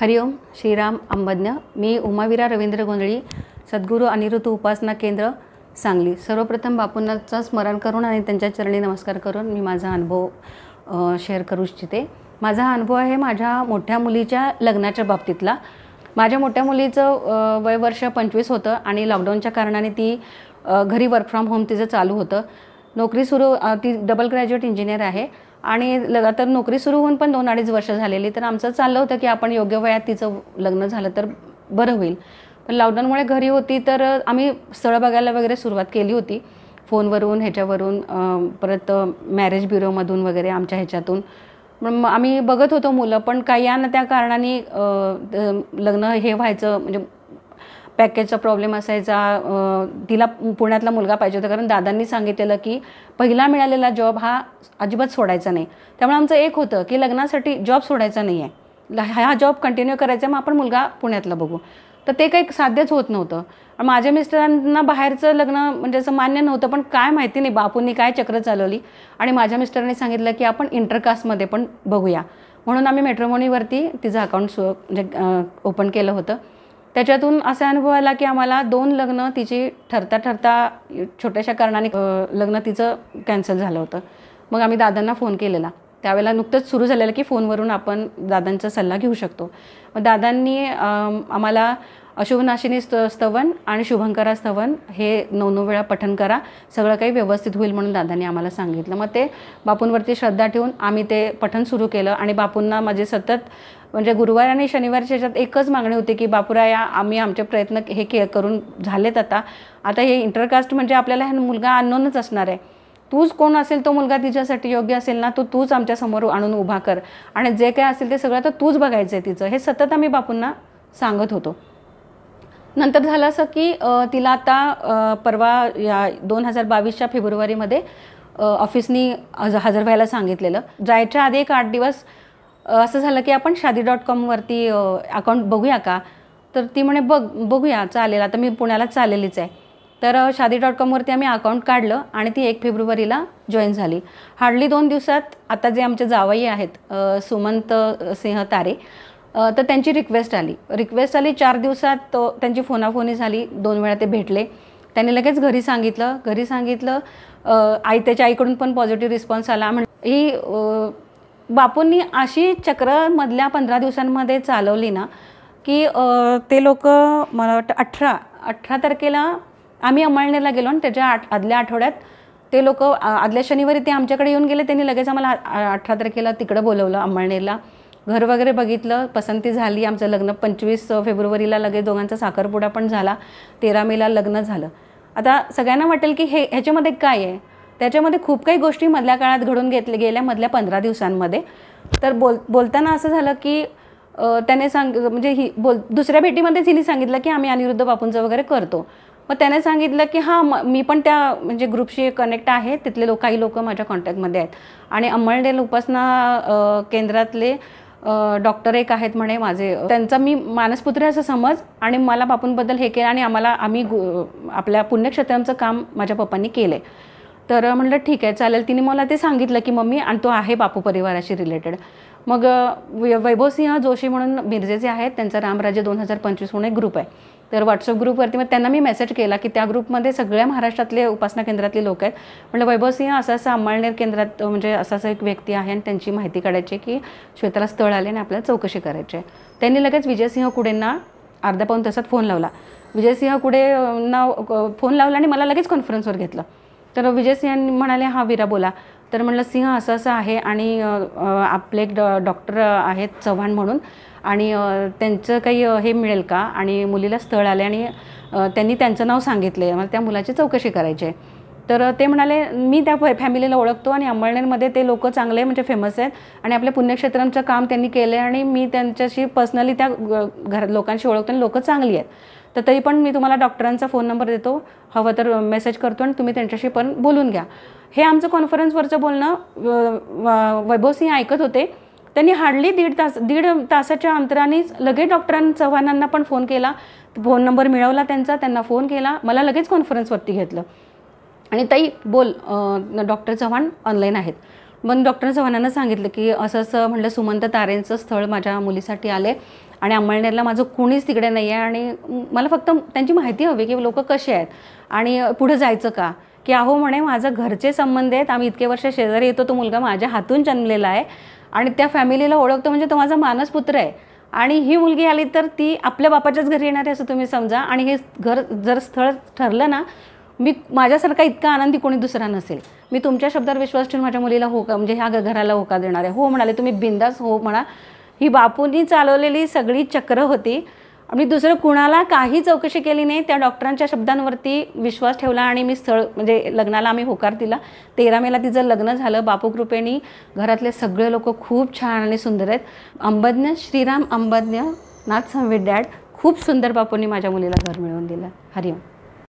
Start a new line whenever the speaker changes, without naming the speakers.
हरिओम श्रीराम अंबज्ञ मी उमावीरा रवींद्र गोंधळी सद्गुरू अनिरुद्ध उपासना केंद्र सांगली सर्वप्रथम बापूंनाचं स्मरण करून आणि त्यांच्या चरणी नमस्कार करून मी माझा अनुभव शेअर करू इच्छिते माझा अनुभव आहे माझ्या मोठ्या मुलीच्या लग्नाच्या बाबतीतला माझ्या मोठ्या मुलीचं वय वर्ष पंचवीस होतं आणि लॉकडाऊनच्या कारणाने ती घरी वर्क फ्रॉम होम तिचं चालू होतं नोकरी सुरू ती डबल ग्रॅज्युएट इंजिनियर आहे आणि लगातार नोकरी सुरू होऊन पण दोन अडीच वर्ष झालेली तर आमचं चाललं होतं की आपण योग्य वयात तिचं लग्न झालं तर बरं होईल पण लॉकडाऊनमुळे घरी होती तर आम्ही स्थळ बघायला वगैरे सुरुवात केली होती फोनवरून ह्याच्यावरून परत मॅरेज ब्युरोमधून वगैरे आमच्या ह्याच्यातून मग आम्ही बघत होतो मुलं पण काही या ना त्या कारणाने लग्न हे व्हायचं म्हणजे पॅकेजचा प्रॉब्लेम असायचा तिला पुण्यातला मुलगा पाहिजे होता कारण दादांनी सांगितलेलं की पहिला मिळालेला जॉब हा अजिबात सोडायचा नाही त्यामुळे आमचं एक होतं की लग्नासाठी जॉब सोडायचा नाही आहे हा जॉब कंटिन्यू करायचा मग आपण मुलगा पुण्यातला बघू तर ते काही साध्यच होत नव्हतं माझ्या मिस्टरांना बाहेरचं लग्न म्हणजे असं मान्य नव्हतं पण काय माहिती नाही बापूंनी काय चक्र चालवली आणि माझ्या मिस्टरांनी सांगितलं की आपण इंटरकास्टमध्ये पण बघूया म्हणून आम्ही मेट्रोमोनीवरती तिचं अकाउंट सु म्हणजे ओपन केलं होतं त्याच्यातून असा अनुभव आला की आम्हाला दोन लग्न तिची ठरता ठरता छोट्याशा कारणाने लग्न तिचं कॅन्सल झालं होतं मग आम्ही दादांना फोन केलेला त्यावेळेला नुकतंच सुरू झालेलं की फोनवरून आपण दादांचा सल्ला घेऊ शकतो मग दादांनी आम्हाला अशुभनाशिनी स्त स्तवन आणि शुभंकरा स्तवन हे नऊ नऊ वेळा पठन करा सगळं काही व्यवस्थित होईल म्हणून दादांनी आम्हाला सांगितलं मग ते बापूंवरती श्रद्धा ठेवून आम्ही ते पठन सुरू केलं आणि बापूंना माझे सतत म्हणजे गुरुवार आणि शनिवारच्या याच्यात एकच मागणी होती की बापुराया आम्ही आमचे प्रयत्न हे के करून झालेत आता आता हे इंटरकास्ट म्हणजे आपल्याला ह्या मुलगा आणूनच असणार आहे तूच कोण असेल तो मुलगा तिच्यासाठी योग्य असेल ना तो तूच आमच्यासमोर आणून उभा कर आणि जे काय असेल ते सगळं तर तूच बघायचं आहे तिचं हे सतत आम्ही बापूंना सांगत होतो नंतर झालं असं की तिला आता परवा या दोन हजार बावीसच्या फेब्रुवारीमध्ये ऑफिसनी हजर व्हायला सांगितलेलं जायच्या आधी एक आठ दिवस असं झालं की आपण शादी डॉट कॉमवरती अकाउंट बघूया का तर ती म्हणे बघ बघूया चालेल आता मी पुण्याला चाललेलीच आहे तर शादी डॉट कॉमवरती आम्ही अकाउंट काढलं आणि ती एक फेब्रुवारीला जॉईन झाली हार्डली दोन दिवसात आता जे आमचे जावई आहेत सुमंत सिंह तारे तर त्यांची रिक्वेस्ट आली रिक्वेस्ट आली चार दिवसात त्यांची फोनाफोनी झाली दोन वेळा ते भेटले त्यांनी लगेच घरी सांगितलं घरी सांगितलं आई त्याच्या आईकडून पण पॉझिटिव्ह रिस्पॉन्स आला म्हण ही बापूंनी अशी चक्रमधल्या पंधरा दिवसांमध्ये चालवली ना की ते लोक मला वाटतं अठरा अठरा तारखेला आम्ही अमळनेरला गेलो आणि त्याच्या आठ आदल्या आठवड्यात ते लोक आदल्या शनिवारी ते आमच्याकडे येऊन गेले त्यांनी लगेच आम्हाला अठरा तारखेला तिकडं बोलवलं अमळनेरला घर वगैरे बघितलं पसंती झाली आमचं लग्न पंचवीस फेब्रुवारीला लगेच दोघांचा साखरपुडा पण झाला तेरा मेला लग्न झालं आता सगळ्यांना वाटेल की हे ह्याच्यामध्ये काय आहे त्याच्यामध्ये खूप काही गोष्टी मधल्या काळात घडून घेतले गेल्या मधल्या पंधरा दिवसांमध्ये तर बोल बोलताना असं झालं की त्याने सांग म्हणजे ही बोल दुसऱ्या भेटीमध्येच हिने सांगितलं की आम्ही अनिरुद्ध बापूंचं वगैरे करतो मग त्याने सांगितलं की हां मी पण त्या म्हणजे ग्रुपशी कनेक्ट आहे तिथले लोक काही लोक माझ्या कॉन्टॅक्टमध्ये आहेत आणि अंमळनेर उपासना केंद्रातले डॉक्टर एक आहेत म्हणे माझे त्यांचा मी मानसपुत्र असं समज आणि मला बापूंबद्दल हे केलं आणि आम्हाला आम्ही आपल्या पुण्यक्षेत्रांचं काम माझ्या पप्पांनी केलं तर म्हटलं ठीक आहे चालेल तिने मला ते सांगितलं की मम्मी आणि तो आहे बापू परिवाराशी रिलेटेड मग वैभवसिंह जोशी म्हणून मिरजेचे आहेत त्यांचा रामराजे दोन हजार पंचवीस म्हणून एक ग्रुप आहे तर व्हॉट्सअप ग्रुपवरती मग त्यांना मी मेसेज केला की त्या ग्रुपमध्ये सगळ्या महाराष्ट्रातले उपासना केंद्रातले लोक आहेत म्हटलं वैभव सिंह असं असं अंमळनेर केंद्रात म्हणजे असं एक व्यक्ती आहे आणि त्यांची माहिती काढायची की श्वेताला स्थळ आले आणि आपल्याला चौकशी करायची आहे त्यांनी लगेच विजयसिंह कुडेंना अर्धा पाऊन तासात फोन लावला विजयसिंह कुडेंना फोन लावला आणि मला लगेच कॉन्फरन्सवर घेतलं तर विजयसिंह म्हणाले हा वीरा बोला तर म्हणलं सिंह असं असं आहे आणि आपले एक डॉ डॉक्टर आहेत चव्हाण म्हणून आणि त्यांचं काही हे मिळेल का आणि मुलीला स्थळ आले आणि त्यांनी त्यांचं नाव सांगितलं आहे मला त्या मुलाची चौकशी करायची आहे तर ते म्हणाले मी त्या फॅमिलीला ओळखतो आणि अंबळनेरमध्ये ते लोक चांगले म्हणजे फेमस आहेत आणि आपल्या पुण्यक्षेत्रांचं काम त्यांनी केलं आहे आणि मी त्यांच्याशी पर्सनली त्या घर लोकांशी ओळखतो आणि लोकं चांगली आहेत तर तरी पण मी तुम्हाला डॉक्टरांचा फोन नंबर देतो हवं तर मेसेज करतो आणि तुम्ही त्यांच्याशी पण बोलून घ्या हे आमचं कॉन्फरन्सवरचं बोलणं वैभव सिंह ऐकत होते त्यांनी हार्डली दीड तास दीड तासाच्या अंतरानेच लगेच डॉक्टरां चव्हाणांना पण फोन केला फोन नंबर मिळवला त्यांचा त्यांना फोन केला मला लगेच कॉन्फरन्सवरती घेतलं आणि ताई बोल डॉक्टर चव्हाण ऑनलाईन आहेत मग डॉक्टर चव्हाणांना सांगितलं की असं असं म्हटलं सुमंत तारेंचं स्थळ माझ्या मुलीसाठी आले आणि अंमळनेरला माझं कोणीच तिकडे नाही आहे आणि मला फक्त त्यांची माहिती हवी की लोकं कसे आहेत आणि पुढं जायचं का की अहो म्हणे माझं घरचे संबंध आहेत आम्ही इतके वर्ष शेजारी येतो तो मुलगा माझ्या हातून जन्मलेला आहे आणि त्या फॅमिलीला ओळखतो म्हणजे तो माझा मानसपुत्र आहे आणि ही मुलगी आली तर ती आपल्या बापाच्याच घरी येणार आहे असं तुम्ही समजा आणि हे घर जर स्थळ ठरलं ना मी माझ्यासारखा इतका आनंदी कोणी दुसरा नसेल मी तुमच्या शब्दावर विश्वास ठेवून माझ्या मुलीला होका म्हणजे ह्या घराला होका देणार आहे हो म्हणाले तुम्ही बिंदास हो म्हणा ही बापूंनी चालवलेली सगळी चक्र होती मी दुसरं कुणाला काही चौकशी केली नाही त्या डॉक्टरांच्या शब्दांवरती विश्वास ठेवला आणि मी स्थळ म्हणजे लग्नाला आम्ही होकार दिला तेरा मेला तिचं लग्न झालं बापू कृपेनी घरातले सगळे लोक खूप छान आणि सुंदर आहेत अंबज्ञ श्रीराम अंबज्ञ नाथ संविद डॅड खूप सुंदर बापूंनी माझ्या मुलीला घर मिळवून दिलं हरिओम